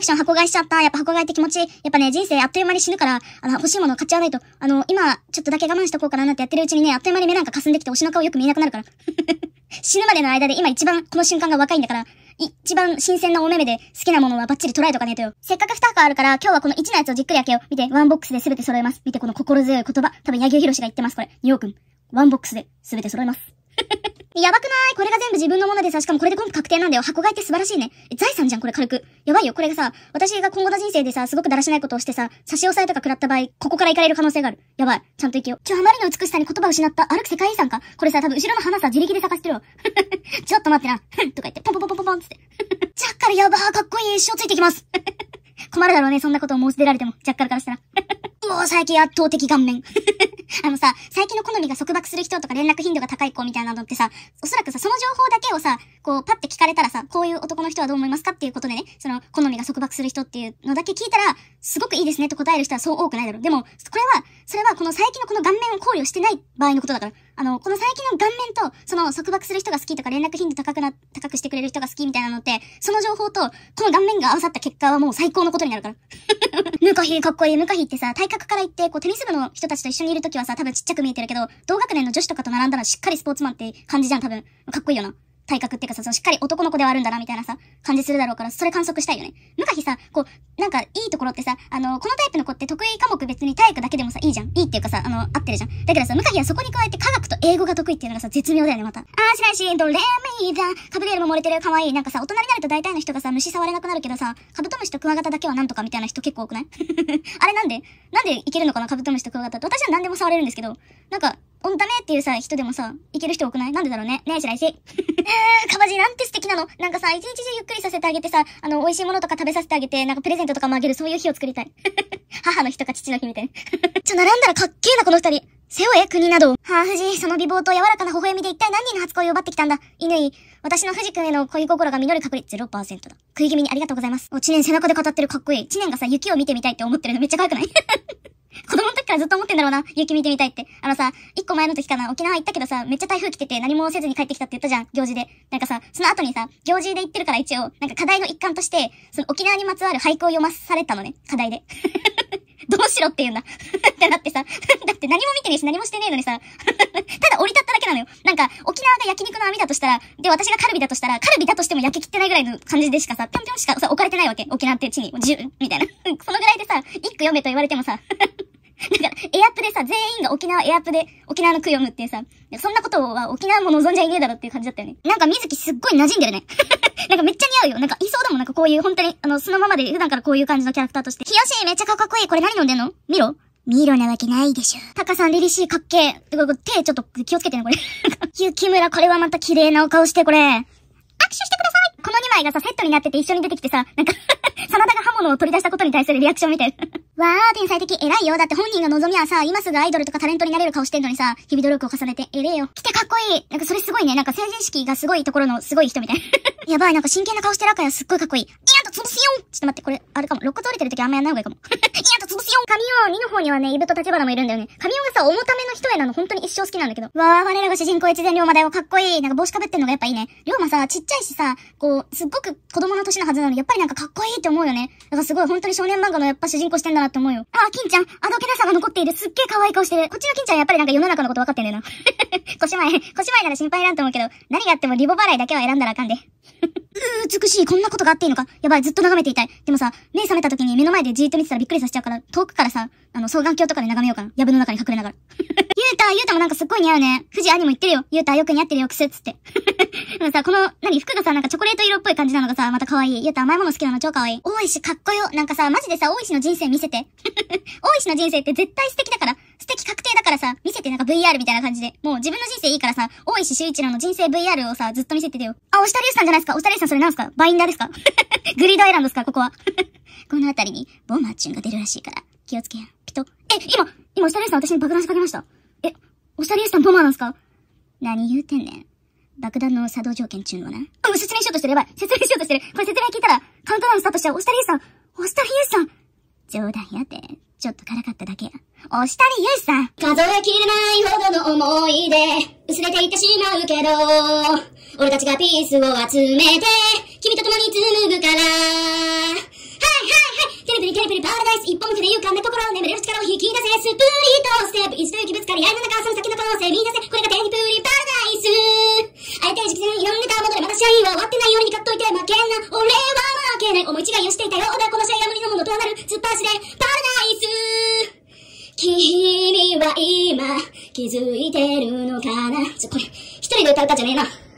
クション箱買いしちゃった。やっぱ箱買いって気持ち、やっぱね、人生あっという間に死ぬから、あの、欲しいものを買っちゃわないと、あの、今、ちょっとだけ我慢しとこうかななんてやってるうちにね、あっという間に目なんか霞んできて推しの顔よく見えなくなるから。死ぬまでの間で今一番この瞬間が若いんだから、一番新鮮なお目目で好きなものはバッチリ捉えとかねえとよ。せっかく2箱あるから、今日はこの1のやつをじっくり開けよう。見て、ワンボックスで全て揃えます。見て、この心強い言葉。多分、柳ヒロシが言ってます、これ。ニオうくん。ワンボックスで全て揃えます。やばくないこれが全部自分のものでさ、しかもこれで今度確定なんだよ。箱買いって素晴らしいね。財産じゃん、これ軽く。やばいよ、これがさ、私が今後の人生でさ、すごくだらしないことをしてさ、差し押さえとか食らった場合、ここから行かれる可能性がある。やばい。ちゃんと行けよ今日あまりの美しさに言葉を失った。歩く世界遺産かこれさ、多分後ろの花さ、自力で探してるわ。ちょっと待ってな。とか言って、ポンポンポンポンポンって。ジャッカルやばー、かっこいい。一生ついてきます。困るだろうね、そんなことを申し出られても。ジャッカルからしたら。もう最近圧倒的顔面。あのさ、最近の好みが束縛する人とか連絡頻度が高い子みたいなのってさ、おそらくさ、その情報だけをさ、こう、パッて聞かれたらさ、こういう男の人はどう思いますかっていうことでね、その、好みが束縛する人っていうのだけ聞いたら、すごくいいですねって答える人はそう多くないだろう。でも、これは、それはこの最近のこの顔面を考慮してない場合のことだから。あの、この最近の顔面と、その束縛する人が好きとか連絡頻度高くな、高くしてくれる人が好きみたいなのって、その情報と、この顔面が合わさった結果はもう最高のことになるから。ムカヒかっこいい。ムカヒってさ、体格から言って、こうテニス部の人たちと一緒にいるときはさ、多分ちっちゃく見えてるけど、同学年の女子とかと並んだらしっかりスポーツマンって感じじゃん、多分。かっこいいよな。体格っていうかさ、そのしっかり男の子ではあるんだなみたいなさ、感じするだろうから、それ観測したいよね。向さ、こう、なんかいいところってさ、あの、このタイプの子って得意科目別に体育だけでもさ、いいじゃん。いいっていうかさ、あの、合ってるじゃん。だけどさ、向かひはそこに加えて科学と英語が得意っていうのがさ、絶妙だよね、また。あーしないし、ドレミーだ。カブデールも漏れてる、かわいい。なんかさ、大人になると大体の人がさ、虫触れなくなるけどさ、カブトムシとクワガタだけはなんとかみたいな人結構多くない あれなんでなんでいけるのかなカブトムシとクワガタって。私は何でも触れるんですけど、なんか、おんダメっていうさ、人でもさ、いける人多くないなんでだろうね。ねえ、白石。かばじなんて素敵なの。なんかさ、一日中ゆっくりさせてあげてさ、あの、美味しいものとか食べさせてあげて、なんかプレゼントとかもあげる、そういう日を作りたい。母の日とか父の日みたいな。ちょ、並んだらかっけえな、この二人。背負え、国など。はあ、藤井、その美貌と柔らかな微笑みで一体何人の初恋を奪ってきたんだ。乾、私の藤君への恋心が実る確率0%だ。食い気味にありがとうございます。お、知念背中で語ってるかっこいい。知念がさ、雪を見てみたいって思ってるのめっちゃ可愛くない 子供の時からずっと思ってんだろうな。雪見てみたいって。あのさ、一個前の時かな、沖縄行ったけどさ、めっちゃ台風来てて何もせずに帰ってきたって言ったじゃん、行事で。なんかさ、その後にさ、行事で行ってるから一応、なんか課題の一環として、その沖縄にまつわる俳句を読まされたのね、課題で。しろって言うんだ。ってなってさ、だって何も見てねえし何もしてねえのにさ、ただ降り立っただけなのよ。なんか、沖縄が焼肉の網だとしたら、で、私がカルビだとしたら、カルビだとしても焼き切ってないぐらいの感じでしかさ、ぴょんぴょんしかさ、置かれてないわけ。沖縄って地に、じゅ、みたいな。そのぐらいでさ、一句読めと言われてもさ、だから、エアプでさ、全員が沖縄エアプで沖縄の句読むっていうさ、そんなことは沖縄も望んじゃいねえだろっていう感じだったよね。なんか水木すっごい馴染んでるね。なんかめっちゃ似合うよ。なんかいそうだもん。なんかこういう、本当に、あの、そのままで普段からこういう感じのキャラクターとして。ヒヨシめっちゃかっこいい。これ何飲んでんの見ろ。見ろなわけないでしょ。タカさん、リリシーかっけえ。手ちょっと気をつけてね、これ。雪 村、これはまた綺麗なお顔して、これ。握手してくださいこの2枚がさ、セットになってて一緒に出てきてさ、なんか 真田が刃物を取り出したことに対するリアクションみたいな。わー、天才的。偉いよ。だって本人が望みはさ、今すぐアイドルとかタレントになれる顔してんのにさ、日々努力を重ねて、偉いよ。来てかっこいい。なんかそれすごいね。なんか成人式がすごいところのすごい人みたいな。やばい、なんか真剣な顔してる赤やすっごいかっこいい。と潰すよちょっと待って、これ、あれかも。肋骨折れてる時あんまやんない方がいいかも。いやと潰すよ神尾、2の方にはね、イブと立花もいるんだよね。神尾がさ、重ための人やなの本当に一生好きなんだけど。わー、我らが主人公越前龍馬だよ。かっこいい。なんか帽子かぶってんのがやっぱいいね。龍馬さ、ちっちゃいしさ、こう、すっごく子供の年のはずなのに、やっぱりなんかかっこいいって思うよね。だからすごい本当に少年漫画のやっぱ主人公してんだなって思うよ。あ金ちゃん、あどけなさが残っている。すっげえ可愛い顔してる。こっちの金ちゃんやっぱりなんか世の中のこと分かってんだよな。腰 前、腰前なら心配いらんと思うけど、何があってもリボ払いだけは選んだらあかんで。美しい、こんなことがあっていいのかやばい、ずっと眺めていたい。でもさ、目覚めた時に目の前でじーっと見てたらびっくりさせちゃうから、遠くからさ、あの、双眼鏡とかで眺めようかな。藪の中に隠れながら。ゆうた、ユータもなんかすっごい似合うね。富士兄も言ってるよ。ゆうた、よく似合ってるよ、くすっつって。でもさ、この、なに、服がさ、なんかチョコレート色っぽい感じなのがさ、また可愛い。ゆうた甘いもの好きなの超可愛い。大石かっこよ。なんかさ、マジでさ、大石の人生見せて。大石の人生って絶対素敵だから。素敵確定だからさ、見せてなんか VR みたいな感じで。もう自分の人生いいからさ、大石修一郎の人生 VR をさ、ずっと見せててよ。あ、おしたりゅうさんじゃないですかおしたりゅうさんそれなんすかバインダーですか グリードアイランドですかここは。この辺りに、ボーマーチュンが出るらしいから、気をつけやん。ピト。え、今、今、おしたりさん私に爆弾仕掛けました。え、おしゃれさんボマなんすか何言うてんねん。爆弾の作動条件っちゅうのはな。あ、もう説明しようとしてるやばい。説明しようとしてる。これ説明聞いたら、カウントダウンスタートしちゃう。おしたりゆうさん。おしたりゆうさん。冗談やて。ちょっとからかっただけや。おしたりゆうさん。数えきれないほどの思い出、薄れていってしまうけど、俺たちがピースを集めて、君と共に紡ぐから。はいはいはい。テレビにテレビにパラダイス一本手で勇敢な心を眠れる力を引き出せスプリートステップイズトゥにある中その先の可能性見出せこれがテニプリパラダイス相手て時期的に挑んでたものでまた試合は終わってないように勝っといて負けんな俺は負けない思い違いをしていたよ俺はこの試合が無理のものとなる突っ走れパラダイス君は今気づいてるのかなちょ、これ、一人で歌う歌じゃねえな。